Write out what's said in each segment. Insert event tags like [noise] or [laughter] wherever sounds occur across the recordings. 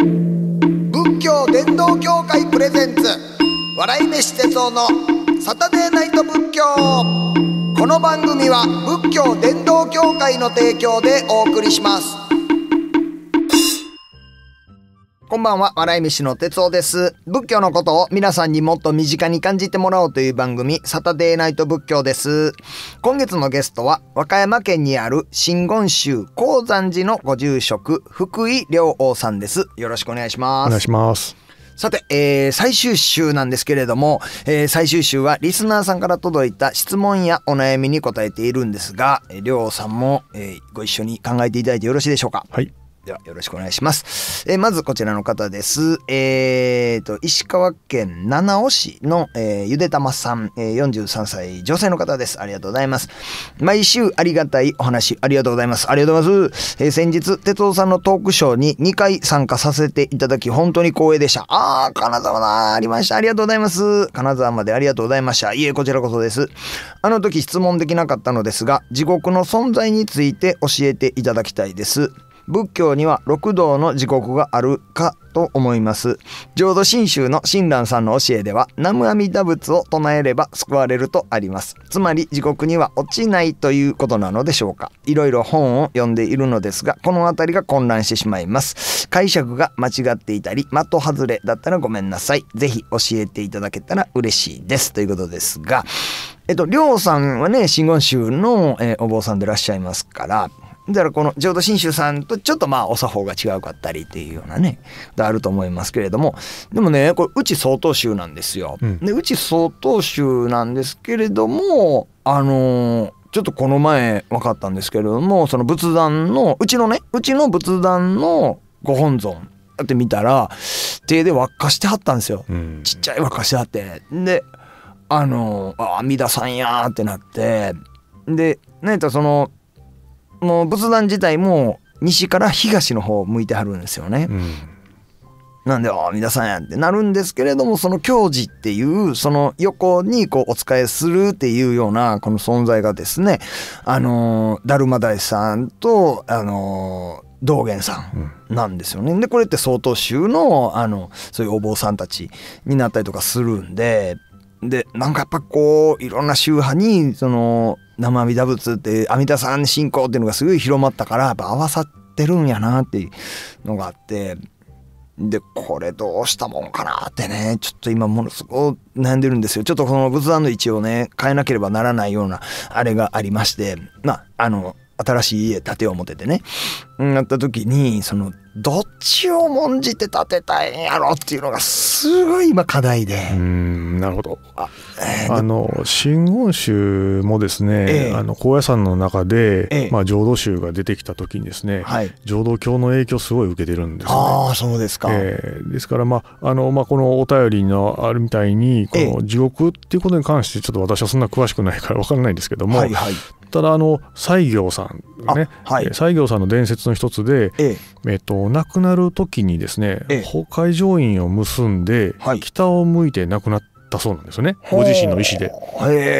仏教伝道協会プレゼンツ笑い飯哲夫のサタデーナイト仏教この番組は仏教伝道協会の提供でお送りしますこんばんは、笑い飯の哲夫です。仏教のことを皆さんにもっと身近に感じてもらおうという番組、サタデーナイト仏教です。今月のゲストは、和歌山県にある新言宗高山寺のご住職、福井良王さんです。よろしくお願いします。お願いします。さて、えー、最終週なんですけれども、えー、最終週はリスナーさんから届いた質問やお悩みに答えているんですが、良王さんも、えー、ご一緒に考えていただいてよろしいでしょうか。はい。ではよろしくお願いします。えー、まずこちらの方です。えー、と、石川県七尾市の、えー、ゆでたまさん、えー、43歳女性の方です。ありがとうございます。毎週ありがたいお話ありがとうございます。ありがとうございます。えー、先日、哲夫さんのトークショーに2回参加させていただき本当に光栄でした。あー、金沢だ。ありました。ありがとうございます。金沢までありがとうございました。いえ、こちらこそです。あの時質問できなかったのですが、地獄の存在について教えていただきたいです。仏教には六道の時刻があるかと思います。浄土真宗の親鸞さんの教えでは、南無阿弥陀仏を唱えれば救われるとあります。つまり、地獄には落ちないということなのでしょうか。いろいろ本を読んでいるのですが、この辺りが混乱してしまいます。解釈が間違っていたり、的外れだったらごめんなさい。ぜひ教えていただけたら嬉しいです。ということですが、えっと、りょうさんはね、真言宗の、えー、お坊さんでいらっしゃいますから、だからこの浄土真宗さんとちょっとまあお作法が違うかったりっていうようなねあると思いますけれどもでもねこれうち曹洞宗なんですよ。うん、でうち曹洞宗なんですけれどもあのーちょっとこの前分かったんですけれどもその仏壇のうちのねうちの仏壇のご本尊って見たら手で輪っかしてはったんですよ、ちっちゃい輪っかしてはってであの「あ阿弥陀さんや」ってなってで何やったらそのもう仏壇自体も西から東の方向いてはるんですよね。うん、なんで「ああ皆さんや」ってなるんですけれどもその教示っていうその横にこうお仕えするっていうようなこの存在がですねあのルマ大さんとあの道元さんなんですよね。うん、でこれって曹洞宗のあのそういうお坊さんたちになったりとかするんででなんかやっぱこういろんな宗派にその生阿弥陀仏って阿弥陀さん信仰っていうのがすごい広まったからやっぱ合わさってるんやなっていうのがあってでこれどうしたもんかなってねちょっと今ものすごく悩んでるんですよちょっとこの仏壇の位置をね変えなければならないようなあれがありましてまああの新しい家建てよう思ててね、なった時に、その、どっちを重んじて建てたいんやろっていうのがすごい今課題で。うんなるほど。あえー、あの真言宗もですね、えー、あの高野山の中で、えー、まあ浄土宗が出てきた時にですね、はい、浄土教の影響すごい受けてるんですよ、ね、ああそうですか。えー、ですからまああのまあこのお便りのあるみたいにこの地獄っていうことに関してちょっと私はそんな詳しくないからわからないんですけども、はいはい、ただあの西行さんね、はい、西行さんの伝説の一つで、えええっと、亡くなる時にですね、ええ、崩壊上院を結んで、はい、北を向いて亡くなっただそうなんですねご自身の意思で。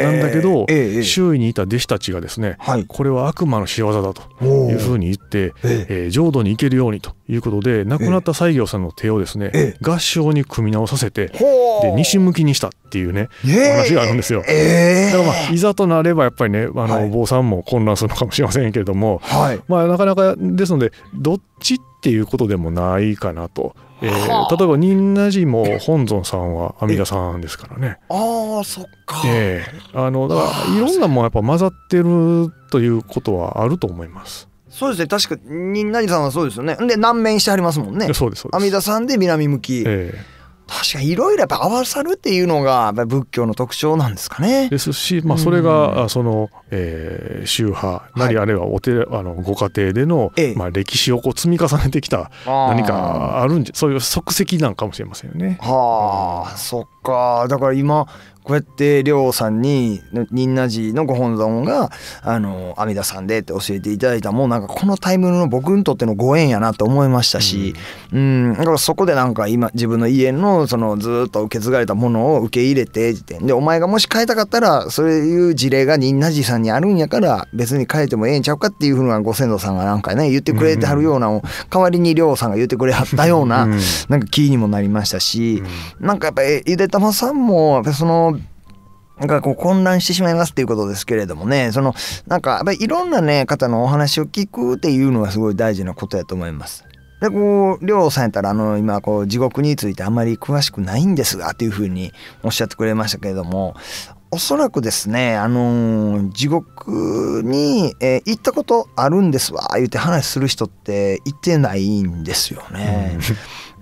なんだけど、周囲にいた弟子たちがですね、これは悪魔の仕業だというふうに言って、え浄土に行けるようにということで亡くなった西行さんの手をですね、合唱に組み直させてで西向きにしたっていうね、話があるんですよ。だからまあいざとなればやっぱりねあの、坊さんも混乱するのかもしれませんけれども、まあ、なかなかですのでどっちっていうことでもないかなと。えー、例えば仁和寺も本尊さんは阿弥陀さんですからね。ああそっか。ええー、あのだからいろんなもんやっぱ混ざってるということはあると思います。そうですね確か仁和寺さんはそうですよね。で南面してはりますもんね。そうですそうです。阿弥陀さんで南向き。ええー確かにいろいろ合わさるっていうのが仏教の特徴なんですかね。ですし、まあ、それがその、えー、宗派なりあるいはお寺、はい、あのご家庭での、ええ、まあ、歴史をこう積み重ねてきた何かあるんじゃそういう足跡なんかもしれませんよね。はあ、うん、そっかだから今こうやって亮さんに仁和寺のご本尊があの阿弥陀さんでって教えていただいたもうなんかこのタイムの僕にとってのご縁やなと思いましたし、うん、だからそこでなんか今自分の家のそのずっと受け継がれたものを受け入れてでお前がもし変えたかったらそういう事例が仁和寺さんにあるんやから別に変えてもええんちゃうかっていうふうなご先祖さんがなんかね言ってくれてはるような代わりに亮さんが言ってくれはったようななんかキーにもなりましたし、なんかやっぱりゆでたまさんもそのなんかこう混乱してしまいますっていうことですけれどもね、その、なんか、やっぱりいろんなね、方のお話を聞くっていうのはすごい大事なことやと思います。で、こう、りょうさんやったら、あの、今、こう、地獄についてあんまり詳しくないんですが、というふうにおっしゃってくれましたけれども、おそらくですね、あのー、地獄に、えー、行ったことあるんですわ、言って話する人って行ってないんですよね。うん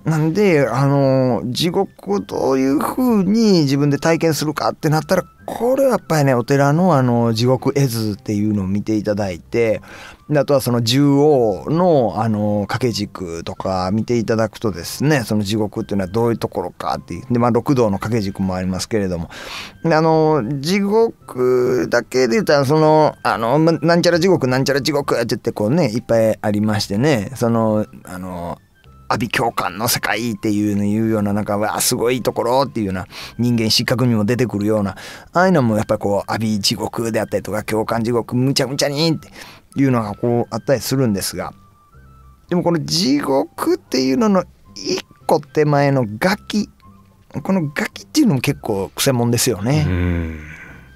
なんで、あの地獄をどういう風に自分で体験するかってなったら、これはやっぱりね、お寺のあの、地獄絵図っていうのを見ていただいて、あとはその縦横のあの、掛け軸とか見ていただくとですね、その地獄っていうのはどういうところかっていう。で、まあ、六道の掛け軸もありますけれども。あの、地獄だけで言ったら、その、あの、なんちゃら地獄、なんちゃら地獄って言ってこうね、いっぱいありましてね、その、あの、阿鼻教官の世界っていうの言うような、なんか、わあ、すごいところっていうような、人間失格にも出てくるような、ああいうのもやっぱりこう、阿鼻地獄であったりとか、教官地獄、むちゃむちゃにっていうのがこう、あったりするんですが、でもこの地獄っていうのの一個手前のガキ、このガキっていうのも結構くせもんですよね。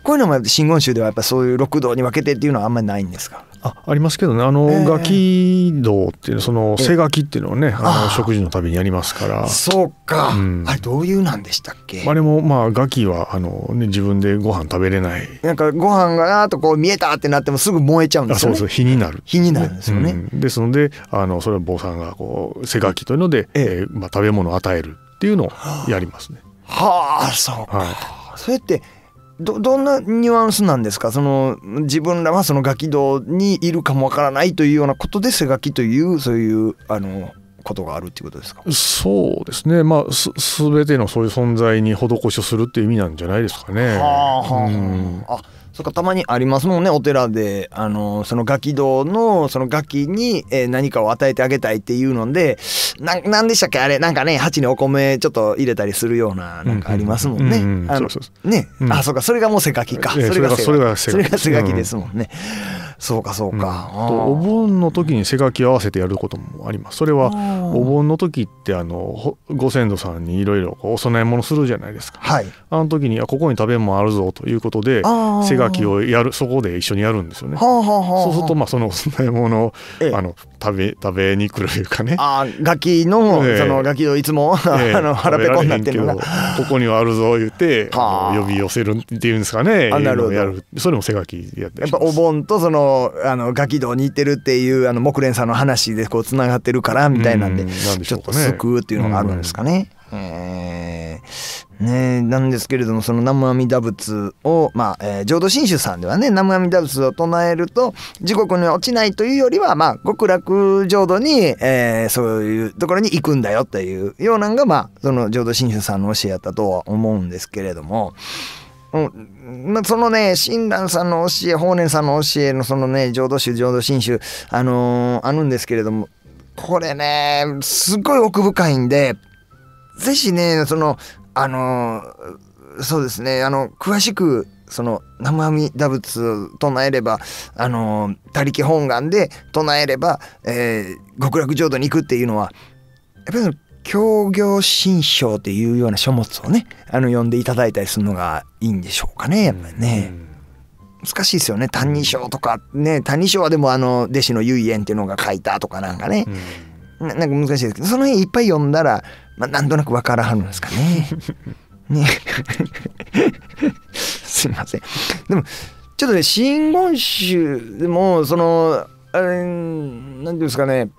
こういうのも真言宗ではやっぱそういう六道に分けてっていうのはあんまりないんですかあありますけどねあの、えー、ガキ道っていうその背ガキっていうのをね、えー、あの食事のたびにやりますからそうか、うん、あれどういうなんでしたっけあれもまあガキはあの、ね、自分でご飯食べれないなんかご飯がなとこう見えたってなってもすぐ燃えちゃうんですよねそうそう火になる火になるんですよね、うん、ですのであのそれは坊さんがこう背ガキというので、えー、えまあ、食べ物を与えるっていうのをやりますねはあそうか、はい、それってどどんなニュアンスなんですかその自分らはそのガキ道にいるかもわからないというようなことで背書きというそういうあのことがあるっていうことですかそうですねまあす全てのそういう存在に施しをするっていう意味なんじゃないですかね。はあはあ、うん、あそっかたまにありますもんねお寺であのそのガキ堂のそのガキに、えー、何かを与えてあげたいっていうのでなんでしたっけあれなんかね鉢にお米ちょっと入れたりするようななんかありますもんね。ね、うあそうかそれがもう背ガキか、えー、それがそれが背ガキですもんね。うんそうかそうか、うん、とお盆の時に背書き合わせてやることもありますそれはお盆の時ってあのご先祖さんにいろいろお供え物するじゃないですか、はい、あの時にここに食べ物あるぞということで背書きをやるそこで一緒にやるんですよね、はははそうするとまあそのお供え物を、あの食べ食べに来るというかねああガキの、え、そのガキをいつも、あの腹ペコになってるのがここにはあるぞ言って呼び寄せるっていうんですかねあなるほどやるそれも背書きやってやっぱお盆とそのあのガキ道に行ってるっていうあの木蓮さんの話でこうつながってるからみたいなんで、んね、ちょっと救うっていうのがあるんですかね。うえねなんですけれどもその南無阿弥陀仏を、まあえー、浄土真宗さんではね南無阿弥陀仏を唱えると時刻に落ちないというよりは、まあ、極楽浄土に、えー、そういうところに行くんだよというようなのが、まあ、その浄土真宗さんの教えやったとは思うんですけれども。うんまあ、そのね、親鸞さんの教え、法然さんの教えのそのね、浄土宗、浄土真宗、あのー、あるんですけれども、これね、すごい奥深いんで、是非ね、その、あのー、そうですね、あの、詳しく、その、生阿弥陀仏を唱えれば、あの他、力本願で唱えれば、え極楽浄土に行くっていうのは、やっぱり教行新章というような書物をねあの読んでいただいたりするのがいいんでしょうかねやっぱりね。難しいですよね「歎異抄」とかね「歎異抄」はでもあの弟子の唯円っていうのが書いたとかなんかね、うん、なんか難しいですけどその辺いっぱい読んだら、まあ、なんとなく分からはるんですかね。[laughs] ね [laughs] すいません。でもちょっとね真言宗でもそのあれ何ていうんですかね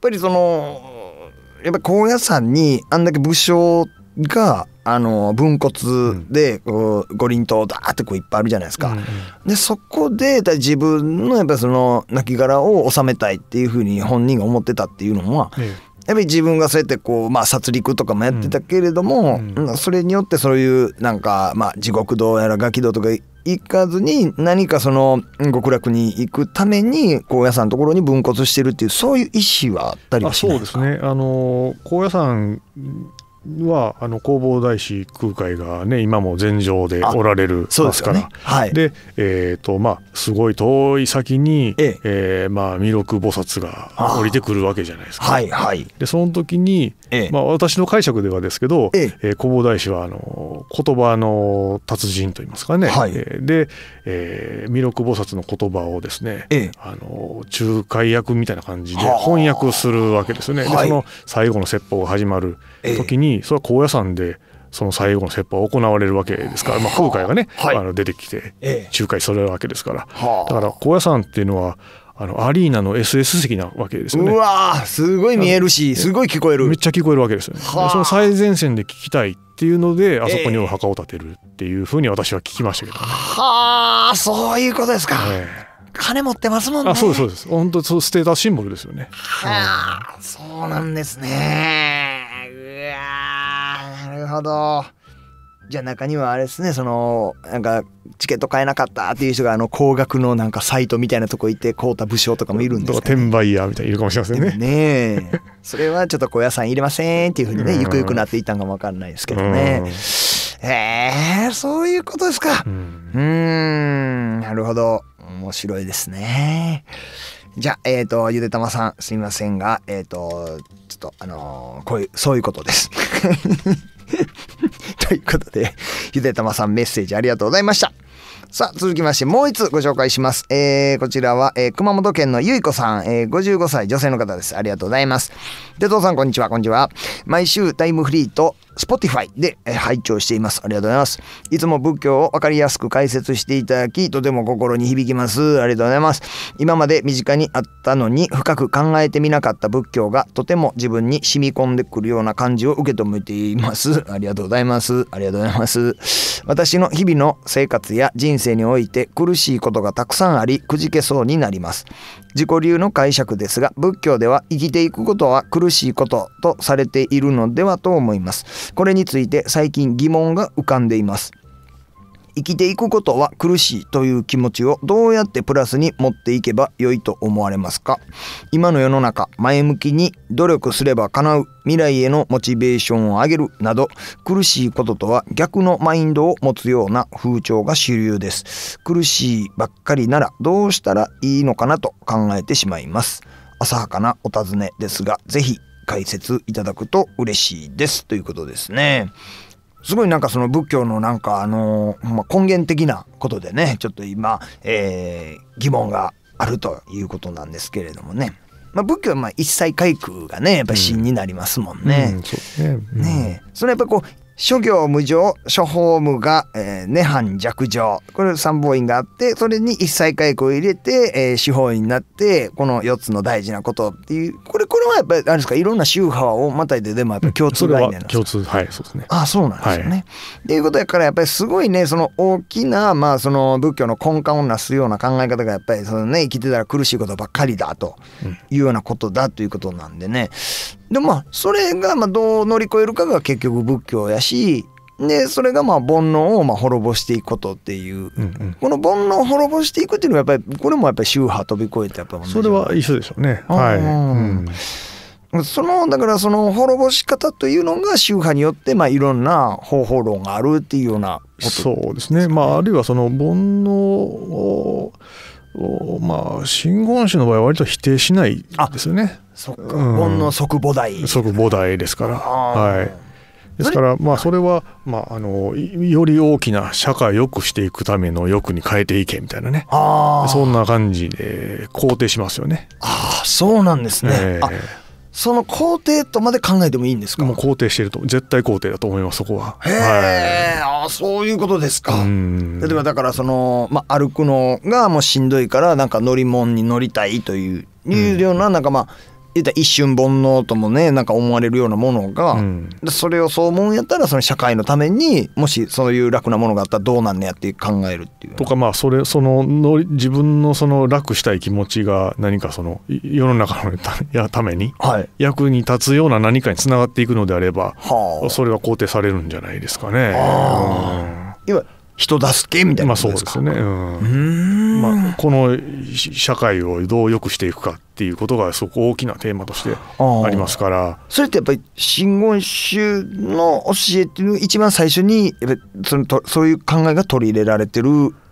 ぱりそのやっぱり高野山にあんだけ武将があの分骨で、五輪刀だってこういっぱいあるじゃないですか。うんうん、でそこで自分のやっぱその亡骸を収めたいっていうふうに本人が思ってたっていうのは、うんやっぱり自分がそうやってこう、まあ、殺戮とかもやってたけれども、うん、それによってそういうなんか、まあ、地獄道やらガキ道とか行かずに何かその極楽に行くために高野山のところに分骨してるっていうそういう意思はあったりはしますかそうですねあの高野山はあの弘法大師空海がね今も禅城でおられるますから、で,、えーとまあ、すごい遠い先に、えええー、まあ、弥勒菩薩が降りてくるわけじゃないですか。はいはい、でその時に、ええ、まあ、私の解釈ではですけど、ええ弘法大師はあの言葉の達人といいますかね、はい、で、えー、弥勒菩薩の言葉をですね、ええ、あの仲介役みたいな感じで翻訳するわけですよね。でその最後の説法が始まる時に、それは高野山でその最後の切羽を行われるわけですから、まあ、空海がね、はい、あの出てきて仲介されるわけですから、だから高野山っていうのはあのアリーナの SS 席なわけですよねうわすごい見えるしすごい聞こえるめっちゃ聞こえるわけですよねその最前線で聞きたいっていうのであそこにお墓を建てるっていうふうに私は聞きましたけど、ね、はあそういうことですか、えー、金持ってますもんねあそうですそうです本当そうステータスシンボルですよねはあ、うん、そうなんですねほど。じゃあ中にはあれですね、その、なんか、チケット買えなかったっていう人が、あの、高額のなんかサイトみたいなとこ行って、こうた武将とかもいるんですか、ね、転売ヤーみたいにいるかもしれませんね。ねえ。それはちょっと小屋さんいれませんっていうふうにね、ゆくゆくなっていたんかもわかんないですけどね。えー、そういうことですか。うん、うんなるほど。面白いですね。じゃあ、えっ、ー、と、ゆでたまさん、すみませんが、えっ、ー、と、ちょっと、あのー、こういう、そういうことです。ということで、ゆでたまさんメッセージありがとうございました。さあ、続きまして、もう一つご紹介します。えー、こちらは、えー、熊本県のゆいこさん、えー、55歳女性の方です。ありがとうございます。で、父さん、こんにちは、こんにちは。毎週、タイムフリーと、Spotify で拝聴しています。ありがとうございます。いつも仏教をわかりやすく解説していただき、とても心に響きます。ありがとうございます。今まで身近にあったのに深く考えてみなかった仏教がとても自分に染み込んでくるような感じを受け止めています。ありがとうございます。ありがとうございます。私の日々の生活や人生において苦しいことがたくさんあり、くじけそうになります。自己流の解釈ですが仏教では生きていくことは苦しいこととされているのではと思いますこれについて最近疑問が浮かんでいます生きていくことは苦しいという気持ちをどうやってプラスに持っていけば良いと思われますか今の世の中前向きに努力すれば叶う未来へのモチベーションを上げるなど苦しいこととは逆のマインドを持つような風潮が主流です苦しいばっかりならどうしたらいいのかなと考えてしまいます浅はかなお尋ねですが是非解説いただくと嬉しいですということですねすごいなんかその仏教のなんかあの、まあ、根源的なことでねちょっと今、えー、疑問があるということなんですけれどもね。まあ、仏教はまあ一切回空がねやっぱり真になりますもんね。うんうん、そね、うん、ねそれやっぱこう諸行無常、諸法無我、えー、涅槃弱情。これ三法院があって、それに一切解雇を入れて、えー、司法院になって、この四つの大事なことっていう、これ、これはやっぱり、あれですか、いろんな宗派をまたいで、でもやっぱ共通概念なんですか、共通、はい、そうですね。ああ、そうなんですよね。はい、いうことやから、やっぱりすごいね、その大きな、まあ、その仏教の根幹をなすような考え方が、やっぱり、そのね、生きてたら苦しいことばっかりだというようなことだということなんでね、でまあそれがまどう乗り越えるかが結局仏教やしでそれがまあ煩悩をま滅ぼしていくことっていう、うんうん、この煩悩を滅ぼしていくっていうのはやっぱりこれもやっぱり宗派飛び越えてやっぱそれは一緒でしょうねはい、うん、そのだからその滅ぼし方というのが宗派によってまあいろんな方法論があるっていうようなこと、ね、そうですねまああるいはその煩悩をまあ真言宗の場合は割と否定しないですよね。そっか、うん、煩悩即菩提、即菩提ですから。はい。ですから、まあ、それは、まあ、あの、より大きな社会を良くしていくための欲に変えていけみたいなね。あそんな感じで肯定しますよね。ああ、そうなんですね。えー、その工程とまで考えてもいいんですかもう肯定してると絶対肯定だと思いますそこはへえ、はい、あそういうことですか例えばだからその、まあ、歩くのがもうしんどいからなんか乗り物に乗りたいといういうようななんかまあった一瞬煩悩ともねなんか思われるようなものが、うん、それをそう思うんやったらその社会のためにもしそういう楽なものがあったらどうなんねやって考えるっていう。とかまあそれそのの自分のその楽したい気持ちが何かその世の中のために、役に立つような何かにつながっていくのであれば、はそれは肯定されるんじゃないですかね。はあ、うん、人助けみたいなまあそうですね、うん、まあ、この社会をどう良くしていくかっていうことがすごく大きなテーマとしてありますからそれってやっぱり真言宗の教えっていう一番最初にそのとそういう考えが取り入れられてる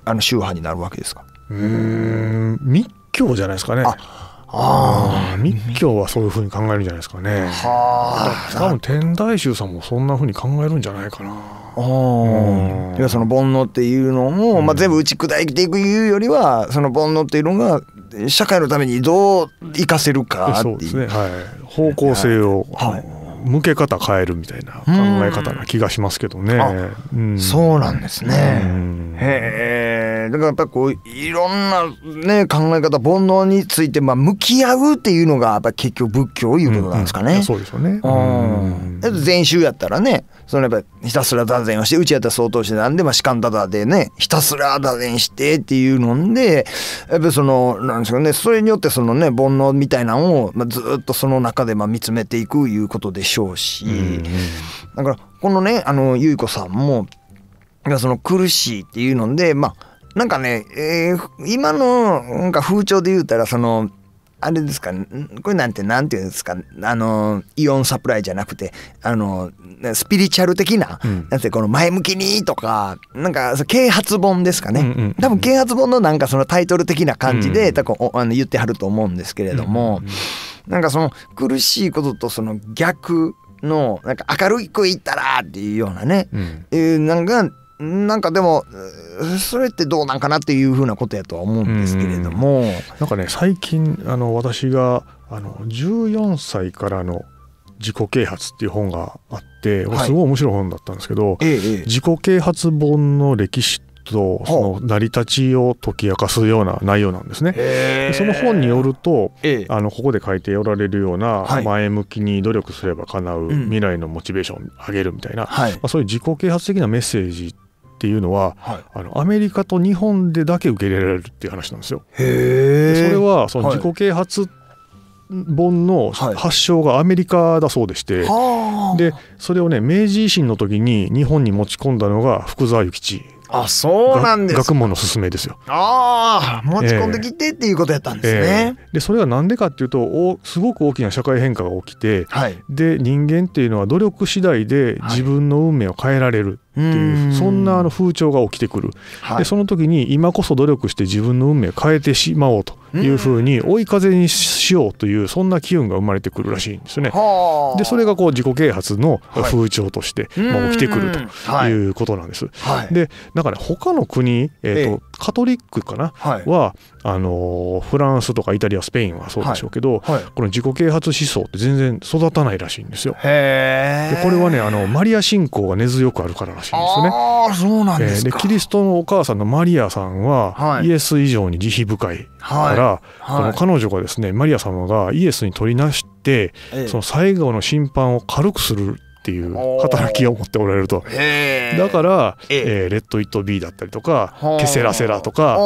あの宗派になるわけですかうん密教じゃないですかね。ああ密教はそういうふうに考えるんじゃないですかね。はあ多分天台宗さんもそんなふうに考えるんじゃないかな。ああ、うん、その煩悩っていうのを、まあ、全部打ち砕いていくいうよりはその煩悩っていうのが社会のためにどう生かせるかっていう、ねはい、方向性を、はい、向け方変えるみたいな考え方な気がしますけどね。うん、そうなんですね。うん、へえ。だからやっぱこういろんなね考え方煩悩についてまあ向き合うっていうのがやっぱ結局仏教いうことなんですかね。うんうん、そうですよね。うん。禅宗やったらね、そのやっぱひたすら断禅をしてうちやったら相当してなんでまあ士官ただでねひたすら断禅してっていうのでやっぱそのなんですかねそれによってそのね煩悩みたいなのをまあずっとその中でまあ見つめていくいうことでしょうし、だからこのねあのい子さんもその苦しいっていうのでまあなんかね、えー、今のなんか風潮で言うたらそのあれですか、これなんて、なんていうんですか、あの、イオンサプライじゃなくて、あの、スピリチュアル的な、うん、なんてこの前向きにとか、なんか、啓発本ですかね、うんうんうん。多分啓発本のなんかそのタイトル的な感じで、多分あの言ってはると思うんですけれども、うんうんうん、なんかその苦しいこととその逆の、なんか明るいく言ったらっていうようなね、うん、えー、なんか、なんかでもそれってどうなんかなっていうふうなことやとは思うんですけれどもなんかね最近あの私があの14歳からの自己啓発っていう本があって、はい、すごい面白い本だったんですけど、ええ、自己啓発本の歴史とその成り立ちを解き明かすような内容なんですね。えー、その本によると、えあのここで書いておられるような前向きに努力すれば叶う未来のモチベーションを上げるみたいな、はい、まあ、そういう自己啓発的なメッセージっていうのは、はい、あのアメリカと日本でだけ受け入れられるっていう話なんですよ。へそれはその自己啓発本の発祥がアメリカだそうでして、はい、でそれをね明治維新の時に日本に持ち込んだのが福沢諭吉あそうなんです学問の勧めですよああ持ち込んできてっていうことやったんですね、えーえー、でそれは何でかっていうとおすごく大きな社会変化が起きて、はい、で人間っていうのは努力次第で自分の運命を変えられるっていう、はい、そんなあの風潮が起きてくる、でその時に今こそ努力して自分の運命を変えてしまおうというふうに追い風にししようというそんな機運が生まれてくるらしいんですね。でそれがこう自己啓発の風潮として、まあ、起きてくるということなんです。でなんかね、他の国、えーとカトリックかな、はあのフランスとかイタリアスペインはそうでしょうけど、はいはい、この自己啓発思想って全然育たないらしいんですよ。へでこれはねあのマリア信仰が根強くあるかららしいんですよね。あそうなんですか、えキリストのお母さんのマリアさんは、はい、イエス以上に慈悲深いから、はいこの彼女がですねマリア様がイエスに取りなして、ええ、その最後の審判を軽くするっていう働きを持っておられるとだから、えー、レッド・イット・ビーだったりとかケセラセラとか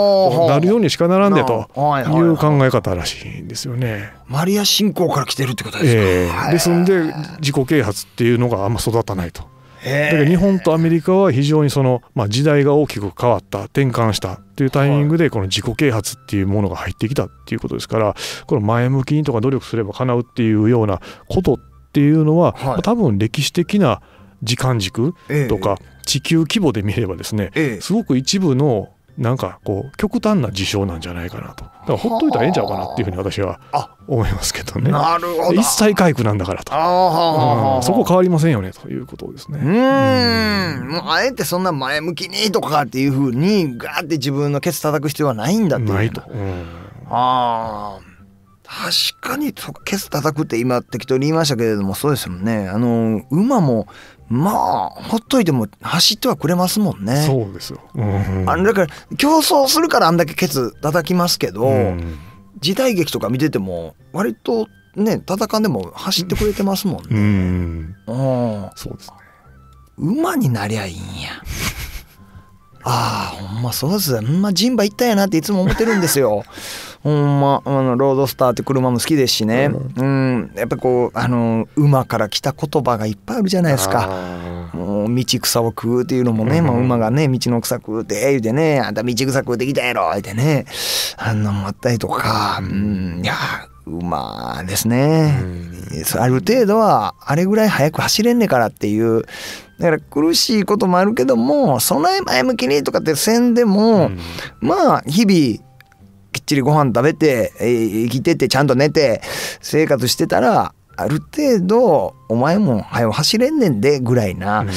なるようにしかならんでという考え方らしいんですよね。マリア信仰から来てるってことですか、えー、ですんで自己啓発っていうのがあんま育たないと。だから日本とアメリカは非常にその、まあ、時代が大きく変わった転換したっていうタイミングでこの自己啓発っていうものが入ってきたっていうことですからこの前向きにとか努力すれば叶うっていうようなことってっていうのは、はい、多分歴史的な時間軸とか地球規模で見ればですね、ええ、すごく一部のなんかこう極端な事象なんじゃないかなとだからほっといたらええんちゃうかなっていうふうに私は思いますけどねなるほど一切回復なんだからと、うん、そこ変わりませんよねということですねうんあえてそんな前向きにとかっていうふうにガーって自分のケツ叩く必要はないんだっていうないと、うん、ああ確かにケツ叩くって今適当に言いましたけれどもそうですもんねあの馬もまあほっといても走ってはくれますもんねそうですよ、うんうん、あだから競争するからあんだけケツ叩きますけど、うん、時代劇とか見てても割とね戦んでも走ってくれてますもんね、うん、うん、そうですね馬になりゃいいんやああほんまそうですほんま人馬一体やなっていつも思ってるんですよ [laughs] ほんまあのロードスターって車も好きですしね、うん、うん、やっぱこうあの馬から来た言葉がいっぱいあるじゃないですかもう道草を食うっていうのもね、うん、まあ、馬がね道の草食うって言うてねあんた道草食うてきたやろうてねあんなもあったりとか、うん、いや馬ですね、うん、ある程度はあれぐらい早く走れんねからっていうだから苦しいこともあるけども備え前向きにとかってせんでも、うん、まあ日々っちりご飯食べて、えー、生きててちゃんと寝て生活してたらある程度お前も早走れんねんでぐらいな、うん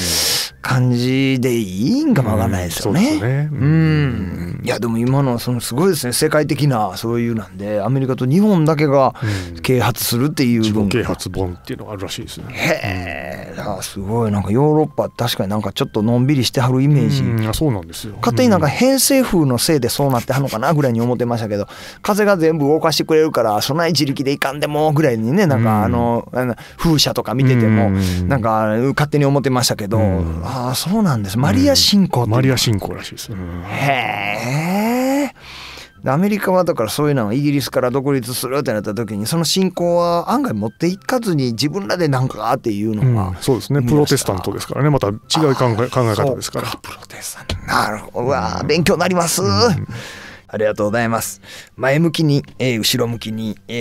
感じでいいんかもわからないですよね。うん、いやでも今のそのすごいですね世界的なそういうなんでアメリカと日本だけが啓発するっていう、自啓発本っていうのがあるらしいですね。へえすごいなんかヨーロッパ確かになんかちょっとのんびりしてはるイメージ、うん、そうなんですよ勝手になんか偏西風のせいでそうなってはるのかなぐらいに思ってましたけど風が全部動かしてくれるからそない自力でいかんでもぐらいにねなんかあの風車とか見ててもなんか勝手に思ってましたけど。あああそうなんですマリア信仰、うん、マリア信仰らしいです、うん、へえアメリカはだからそういうのはイギリスから独立するってなった時にその信仰は案外持っていかずに自分らでなんかっていうのは、うん、そうですねプロテスタントですからねまた違う考え考え方ですからプロテスタントなるほど、うん、勉強になります、うん、ありがとうございます前向きに、えー、後ろ向きに、え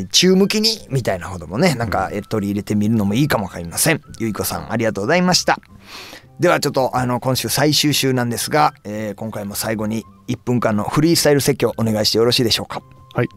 ー、中向きにみたいなほどもねなんか、取り入れてみるのもいいかもわかりませんゆいこさんありがとうございましたではちょっとあの今週最終週なんですが、えー、今回も最後に1分間のフリースタイル説教お願いしてよろしいでしょうか。はい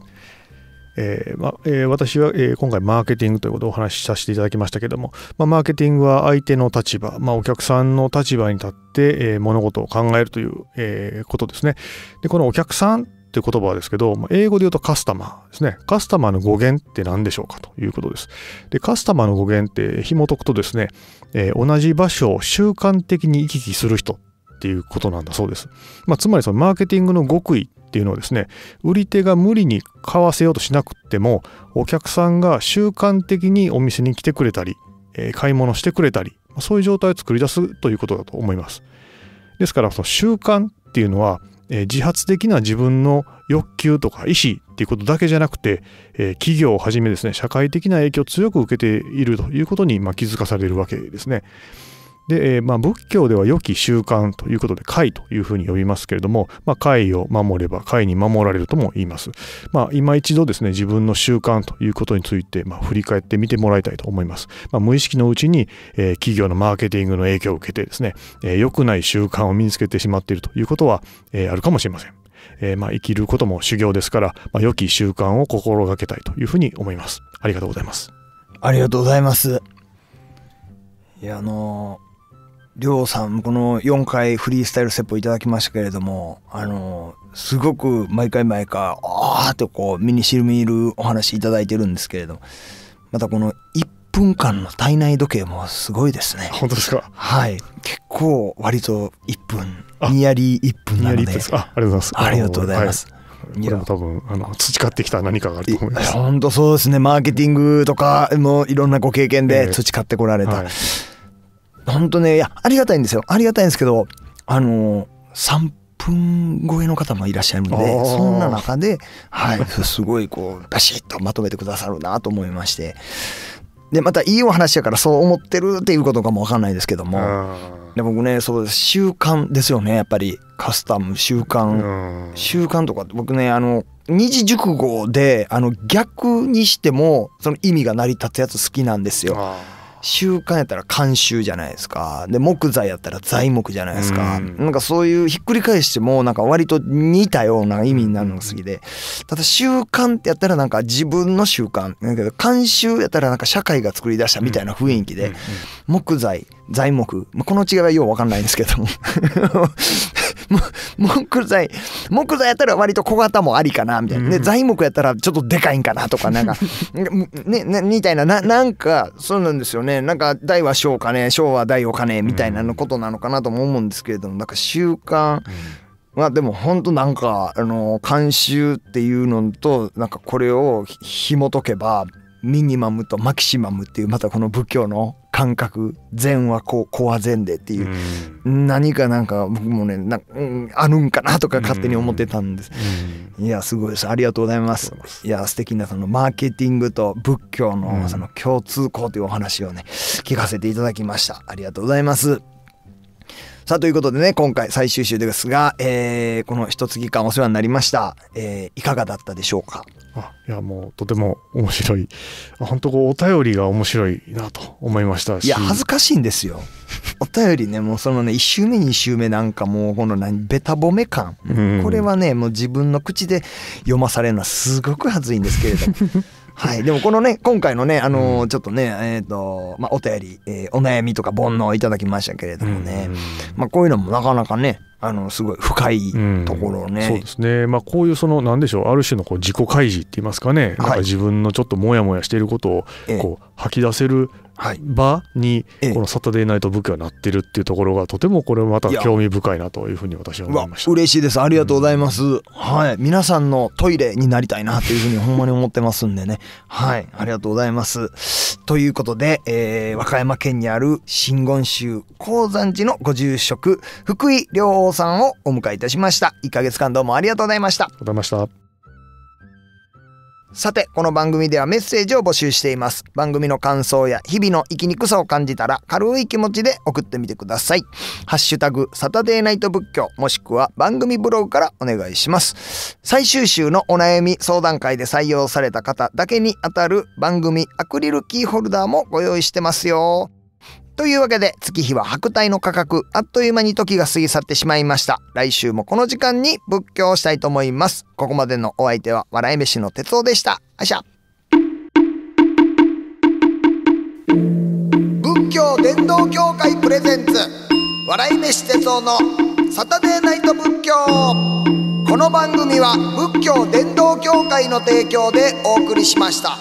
えーまえー、私は、えー、今回マーケティングということをお話しさせていただきましたけども、まあ、マーケティングは相手の立場、まあ、お客さんの立場に立って、えー、物事を考えるという、えー、ことですね。でこのお客さんって言葉ですけど、英語で言うとカスタマーですね。カスタマーの語源って何でしょうかということです。で、カスタマーの語源って紐解くとですね、えー、同じ場所を習慣的に行き来する人っていうことなんだそうです。まあ、つまりそのマーケティングの極意っていうのをですね、売り手が無理に買わせようとしなくても、お客さんが習慣的にお店に来てくれたり、えー、買い物してくれたり、そういう状態を作り出すということだと思います。ですから、その習慣っていうのは、えー、自発的な自分の欲求とか意思っていうことだけじゃなくて、えー、企業をはじめですね社会的な影響を強く受けているということに、まあ、気づかされるわけですね。で、えー、まあ、仏教では良き習慣ということで戒というふうに呼びますけれども、まあ、戒を守れば戒に守られるとも言います。まあ、今一度ですね、自分の習慣ということについて、まあ、振り返ってみてもらいたいと思います。まあ、無意識のうちに、えー、企業のマーケティングの影響を受けてですね、えー、良くない習慣を身につけてしまっているということは、えー、あるかもしれません。えー、まあ、生きることも修行ですから、まあ、良き習慣を心がけたいというふうに思います。ありがとうございます。ありがとうございます。いや、あのーりょうさん、この4回フリースタイルセップいただきましたけれども、あの、すごく毎回毎回、ああってこう、身にしみるお話いただいてるんですけれども、またこの1分間の体内時計もすごいですね。本当ですかはい。結構、割と1分、ニヤリ1分なので。ありがとうございます。ありがとうございます。これも多分あの培ってきた何かがあると思います。本当そうですね。マーケティングとかもいろんなご経験で培ってこられた。えーはい本当ね、いや、ありがたいんですよ。ありがたいんですけど、あのー、3分超えの方もいらっしゃるので、そんな中で、はい、すごいこう、バシッとまとめてくださるなと思いまして。で、またいいお話やからそう思ってるっていうことかもわかんないですけども。で僕ね、そう習慣ですよね、やっぱり。カスタム、習慣。習慣とか僕ね、あの、二字熟語で、あの、逆にしても、その意味が成り立つやつ好きなんですよ。習慣やったら慣習じゃないですかで木材やったら材木じゃないですか、うん、なんかそういうひっくり返してもなんか割と似たような意味になるのが好きでただ習慣ってやったらなんか自分の習慣だけど慣習やったらなんか社会が作り出したみたいな雰囲気で、木材材木。まあ、この違いはようわかんないんですけども。[laughs] 木材、木材やったら割と小型もありかな、みたいな。材木やったらちょっとでかいんかなとか、なんか、[laughs] ね、ね、みたいな、な、なんか、そうなんですよね。なんか、大は小かね、小は大をかね、みたいなのことなのかなとも思うんですけれども、なんか習慣、まあでも本当なんかあの慣習っていうのとなんかこれを紐解けばミニマムとマキシマムっていうまたこの仏教の感覚善はこう子は善でっていう、うん、何かなんか僕もねな、うん、あるんかなとか勝手に思ってたんです、うん、いやすごいですありがとうございますいや素敵なそのマーケティングと仏教のその共通項というお話をね聞かせていただきましたありがとうございますさあ、ということでね、今回最終週ですが、えー、この一月間お世話になりました。えー、いかがだったでしょうかあいやもうとても面白い本当こうお便りが面白いなと思いましたしいや恥ずかしいんですよ [laughs] お便りねもうそのね1周目2周目なんかもうこの何べた褒め感、これはねもう自分の口で読まされるのはすごく恥ずいんですけれども [laughs] はい、でもこのね今回のねあのー、ちょっとねえっ、ー、とまあお便り、えー、お悩みとか煩悩いただきましたけれどもね、うんまあこういうのもなかなかねあのすごい深いところね、うん、そうですね、まあ、こういうその何でしょうある種のこう自己開示って言いますかね、なんか自分のちょっとモヤモヤしていることをこう吐き出せる場にこの「サタデーナイト武器」はなってるっていうところがとてもこれまた興味深いなというふうに私は思いました嬉しいですありがとうございます、うん、はい皆さんのトイレになりたいなというふうにほんまに思ってますんでねはいありがとうございますということで、えー、和歌山県にある真言宗高山寺のご住職福井良さんをお迎えいたしました1ヶ月間どうもありがとうございましたありがとうございましたさて、この番組ではメッセージを募集しています。番組の感想や日々の生きにくさを感じたら軽い気持ちで送ってみてください。ハッシュタグ、サタデーナイト仏教、もしくは番組ブログからお願いします。最終週のお悩み相談会で採用された方だけに当たる番組アクリルキーホルダーもご用意してますよ。というわけで月日は白帯の価格あっという間に時が過ぎ去ってしまいました来週もこの時間に仏教をしたいと思いますここまでのお相手は笑い飯の哲夫でしたあしゃ仏教伝道協会プレゼンツ笑い飯哲夫のサタデーナイト仏教この番組は仏教伝道協会の提供でお送りしました。